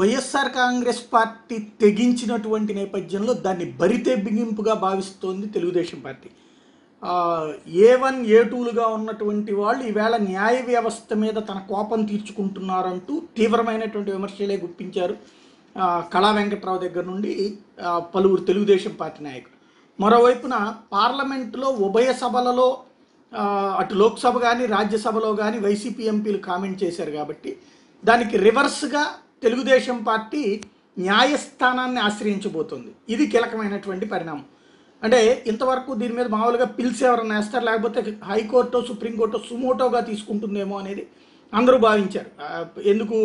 YSR Congress party తెగించినటువంటి నేపథ్యంలో దాన్ని బరితే బిగింపుగా భావిస్తోంది Telugu Desam party A one A టూలుగా ఉన్నటువంటి వాళ్ళు ఈవేళ న్యాయ వ్యవస్థ మీద తన కోపం తీర్చుకుంటున్నారంటూ తీవ్రమైనటువంటి విమర్శలే గుప్పించారు కళా వెంకట్రావు దగ్గర నుండి పలువురు తెలుగుదేశం పార్టీ నాయకులు మరోవైపున పార్లమెంటులో ఉభయ సభలలో అటు లోక్సభ కానీ రాజ్యసభలో కానీ వైసీపీ ఎంపీలు కామెంట్ చేశారు కాబట్టి దానికి రివర్స్గా తెలుగుదేశం పార్టీ న్యాయస్థానాన్ని ఆశ్రయించబోతుంది ఇది కీలకమైనటువంటి పరిణామం అంటే ఇంతవరకు దీని మీద మామూలుగా పిల్స్ ఎవరన్నా వేస్తారు లేకపోతే హైకోర్టు సుప్రీంకోర్టు సుమోటోగా తీసుకుంటుందేమో అనేది అందరూ భావించారు ఎందుకు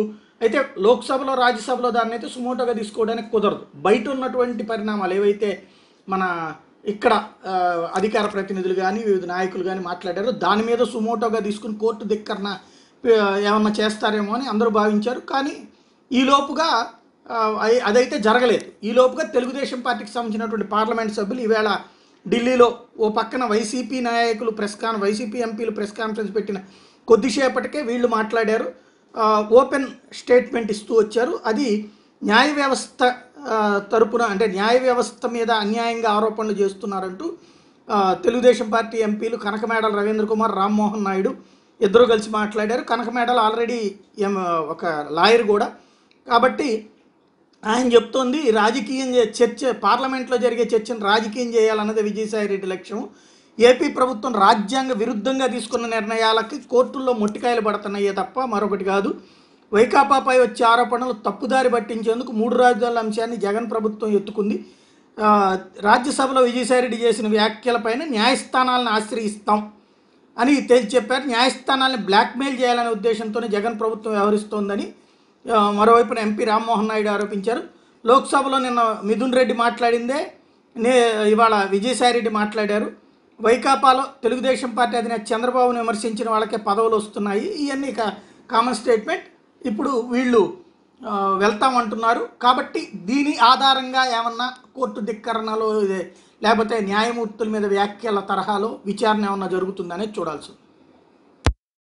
అయితే లోక్సభలో రాజ్యసభలో దాన్ని అయితే సుమోటోగా తీసుకోవడానికి కుదరదు బయట ఉన్నటువంటి పరిణామాలు ఏవైతే మన ఇక్కడ అధికార ప్రతినిధులు కానీ వివిధ నాయకులు కానీ మాట్లాడారు దాని మీద సుమోటోగా తీసుకుని కోర్టు దిక్కరన ఏమన్నా చేస్తారేమో అని అందరూ భావించారు కానీ ఈలోపుగా అదైతే జరగలేదు ఈలోపుగా తెలుగుదేశం పార్టీకి సంబంధించినటువంటి పార్లమెంట్ సభ్యులు ఈవేళ ఢిల్లీలో ఓ పక్కన వైసీపీ నాయకులు ప్రెస్ కాన్ వైసీపీ ఎంపీలు ప్రెస్ కాన్ఫరెన్స్ పెట్టిన కొద్దిసేపటికే వీళ్ళు మాట్లాడారు ఓపెన్ స్టేట్మెంట్ ఇస్తూ వచ్చారు అది న్యాయ వ్యవస్థ తరపున అంటే న్యాయ వ్యవస్థ మీద అన్యాయంగా ఆరోపణలు చేస్తున్నారంటూ తెలుగుదేశం పార్టీ ఎంపీలు కనకమేడల రవీంద్ర కుమార్ రామ్మోహన్ నాయుడు ఇద్దరు కలిసి మాట్లాడారు కనకమేడలు ఆల్రెడీ ఒక లాయర్ కూడా కాబట్టి ఆయన చెప్తోంది రాజకీయం చర్చ పార్లమెంట్లో జరిగే చర్చను రాజకీయం చేయాలన్నది విజయసాయి రెడ్డి లక్ష్యం ఏపీ ప్రభుత్వం రాజ్యాంగ విరుద్ధంగా తీసుకున్న నిర్ణయాలకి కోర్టుల్లో మొట్టికాయలు పడుతున్నాయే తప్ప మరొకటి కాదు వైకాపాపై వచ్చే ఆరోపణలు తప్పుదారి పట్టించేందుకు మూడు రాజధానుల అంశాన్ని జగన్ ప్రభుత్వం ఎత్తుకుంది రాజ్యసభలో విజయసాయిరెడ్డి చేసిన వ్యాఖ్యలపైన న్యాయస్థానాలను ఆశ్రయిస్తాం అని తేల్చి చెప్పారు న్యాయస్థానాలను బ్లాక్మెయిల్ చేయాలనే ఉద్దేశంతోనే జగన్ ప్రభుత్వం వ్యవహరిస్తోందని మరోవైపున ఎంపీ రామ్మోహన్ నాయుడు ఆరోపించారు లోక్సభలో నిన్న మిథున్ రెడ్డి మాట్లాడిందే నే ఇవాళ విజయసాయిరెడ్డి మాట్లాడారు వైకాపాలో తెలుగుదేశం పార్టీ అధినేత చంద్రబాబును విమర్శించిన వాళ్ళకే పదవులు వస్తున్నాయి ఇవన్నీ ఇక కామన్ స్టేట్మెంట్ ఇప్పుడు వీళ్ళు వెళ్తామంటున్నారు కాబట్టి దీని ఆధారంగా ఏమన్నా కోర్టు ధిక్కరణలో లేకపోతే న్యాయమూర్తుల మీద వ్యాఖ్యల తరహాలో విచారణ ఏమన్నా జరుగుతుందనేది చూడాల్సింది